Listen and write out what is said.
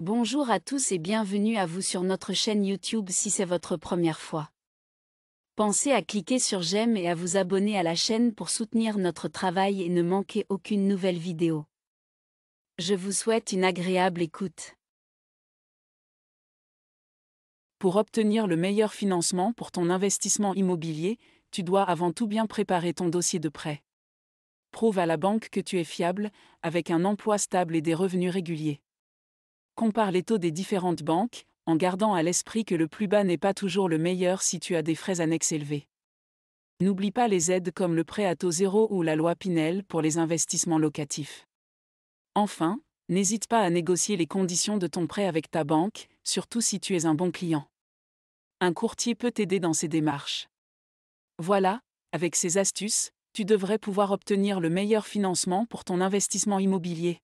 Bonjour à tous et bienvenue à vous sur notre chaîne YouTube si c'est votre première fois. Pensez à cliquer sur j'aime et à vous abonner à la chaîne pour soutenir notre travail et ne manquer aucune nouvelle vidéo. Je vous souhaite une agréable écoute. Pour obtenir le meilleur financement pour ton investissement immobilier, tu dois avant tout bien préparer ton dossier de prêt. Prouve à la banque que tu es fiable, avec un emploi stable et des revenus réguliers compare les taux des différentes banques, en gardant à l'esprit que le plus bas n'est pas toujours le meilleur si tu as des frais annexes élevés. N'oublie pas les aides comme le prêt à taux zéro ou la loi Pinel pour les investissements locatifs. Enfin, n'hésite pas à négocier les conditions de ton prêt avec ta banque, surtout si tu es un bon client. Un courtier peut t'aider dans ces démarches. Voilà, avec ces astuces, tu devrais pouvoir obtenir le meilleur financement pour ton investissement immobilier.